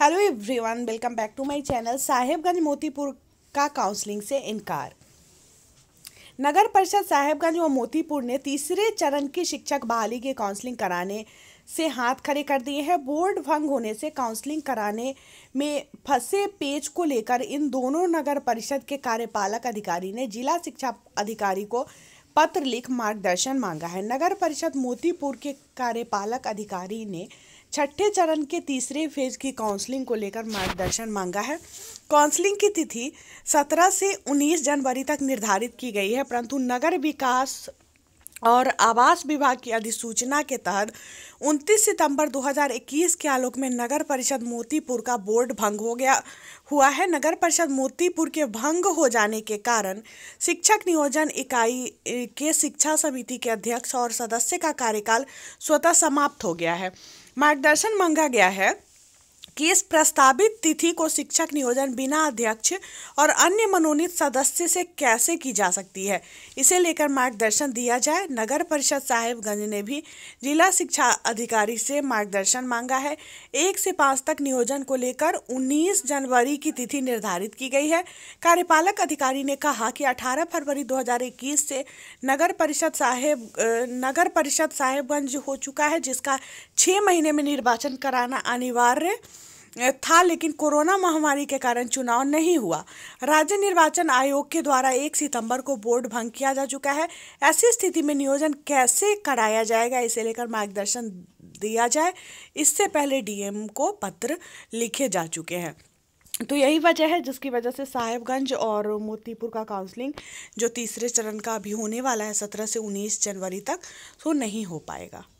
hello everyone welcome back to my channel Sahebganj Motipur का counselling से इनकार नगर परिषद साहेबगंज व मोतीपुर ने तीसरे चरण की शिक्षक बहाली के काउंसलिंग कराने से हाथ खड़े कर दिए हैं बोर्ड भंग होने से काउंसलिंग कराने में फंसे पेज को लेकर इन दोनों नगर परिषद के कार्यपालक अधिकारी ने जिला शिक्षा अधिकारी को पत्र लिख मार्गदर्शन मांगा है नगर परिषद मोतीपुर के कार्यपालक अधिकारी ने छठे चरण के तीसरे फेज की काउंसलिंग को लेकर मार्गदर्शन मांगा है काउंसलिंग की तिथि 17 से 19 जनवरी तक निर्धारित की गई है परंतु नगर विकास और आवास विभाग की अधिसूचना के तहत 29 सितंबर 2021 के आलोक में नगर परिषद मोतीपुर का बोर्ड भंग हो गया हुआ है नगर परिषद मोतीपुर के भंग हो जाने के कारण शिक्षक नियोजन इकाई के शिक्षा समिति के अध्यक्ष और सदस्य का कार्यकाल स्वतः समाप्त हो गया है मार्गदर्शन मांगा गया है कि इस प्रस्तावित तिथि को शिक्षक नियोजन बिना अध्यक्ष और अन्य मनोनीत सदस्य से कैसे की जा सकती है इसे लेकर मार्गदर्शन दिया जाए नगर परिषद साहेबगंज ने भी जिला शिक्षा अधिकारी से मार्गदर्शन मांगा है एक से पाँच तक नियोजन को लेकर 19 जनवरी की तिथि निर्धारित की गई है कार्यपालक अधिकारी ने कहा कि अठारह फरवरी दो से नगर परिषद साहेब नगर परिषद साहेबगंज हो चुका है जिसका छः महीने में निर्वाचन कराना अनिवार्य था लेकिन कोरोना महामारी के कारण चुनाव नहीं हुआ राज्य निर्वाचन आयोग के द्वारा एक सितंबर को बोर्ड भंग किया जा चुका है ऐसी स्थिति में नियोजन कैसे कराया जाएगा इसे लेकर मार्गदर्शन दिया जाए इससे पहले डीएम को पत्र लिखे जा चुके हैं तो यही वजह है जिसकी वजह से साहेबगंज और मोतीपुर का काउंसलिंग जो तीसरे चरण का अभी होने वाला है सत्रह से उन्नीस जनवरी तक तो नहीं हो पाएगा